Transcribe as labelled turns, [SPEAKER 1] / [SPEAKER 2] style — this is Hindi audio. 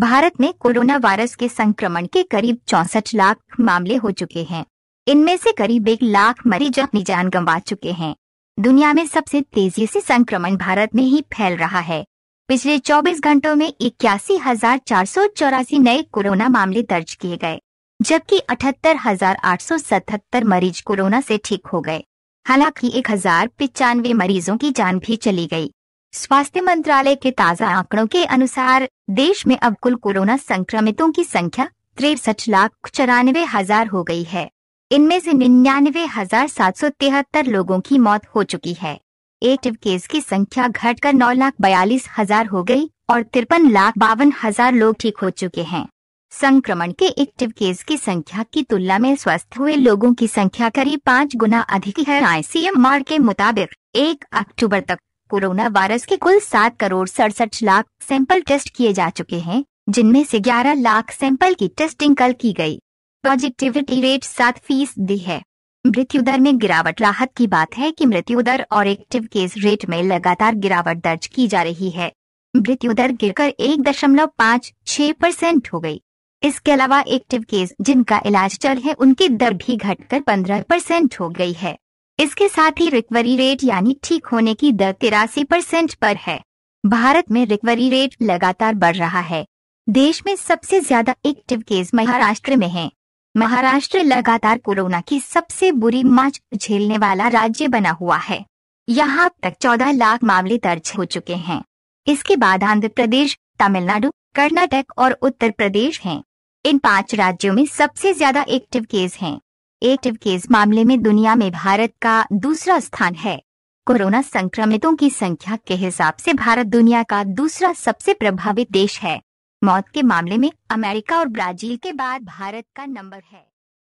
[SPEAKER 1] भारत में कोरोना वायरस के संक्रमण के करीब चौसठ लाख मामले हो चुके हैं इनमें से करीब एक लाख मरीज अपनी जान गंवा चुके हैं दुनिया में सबसे तेजी से संक्रमण भारत में ही फैल रहा है पिछले 24 घंटों में इक्यासी हजार चार सौ चौरासी नए कोरोना मामले दर्ज किए गए जबकि अठहत्तर हजार आठ सौ सतहत्तर मरीज कोरोना से ठीक हो गए हालांकि एक हजार पिचानवे मरीजों की जान भी चली गई स्वास्थ्य मंत्रालय के ताज़ा आंकड़ों के अनुसार देश में अब कुल कोरोना संक्रमितों की संख्या तिरसठ लाख चौरानवे हजार हो गई है इनमें से निन्यानवे हजार सात सौ तिहत्तर लोगों की मौत हो चुकी है एक्टिव केस की संख्या घटकर नौ लाख बयालीस हजार हो गई और तिरपन लाख बावन हजार लोग ठीक हो चुके हैं संक्रमण के एक्टिव केस की संख्या की तुलना में स्वस्थ हुए लोगों की संख्या करीब पाँच गुना अधिक है आई के मुताबिक एक अक्टूबर तक कोरोना वायरस के कुल सात करोड़ सड़सठ लाख सैंपल टेस्ट किए जा चुके हैं जिनमें से ग्यारह लाख सैंपल की टेस्टिंग कल की गई पॉजिटिविटी रेट सात फीसदी है मृत्यु दर में गिरावट राहत की बात है कि मृत्यु दर और एक्टिव केस रेट में लगातार गिरावट दर्ज की जा रही है मृत्यु दर गिरकर एक दशमलव पाँच छह परसेंट हो गई इसके अलावा एक्टिव केस जिनका इलाज चल है उनकी दर भी घटकर पंद्रह परसेंट हो गई है इसके साथ ही रिकवरी रेट यानी ठीक होने की दर तिरासी परसेंट पर है भारत में रिकवरी रेट लगातार बढ़ रहा है देश में सबसे ज्यादा एक्टिव केस महाराष्ट्र में है महाराष्ट्र लगातार कोरोना की सबसे बुरी मार्च झेलने वाला राज्य बना हुआ है यहाँ अब तक 14 लाख मामले दर्ज हो चुके हैं इसके बाद आंध्र प्रदेश तमिलनाडु कर्नाटक और उत्तर प्रदेश हैं। इन पांच राज्यों में सबसे ज्यादा एक्टिव केस हैं एक्टिव केस मामले में दुनिया में भारत का दूसरा स्थान है कोरोना संक्रमितों की संख्या के हिसाब से भारत दुनिया का दूसरा सबसे प्रभावित देश है मौत के मामले में अमेरिका और ब्राजील के बाद भारत का नंबर है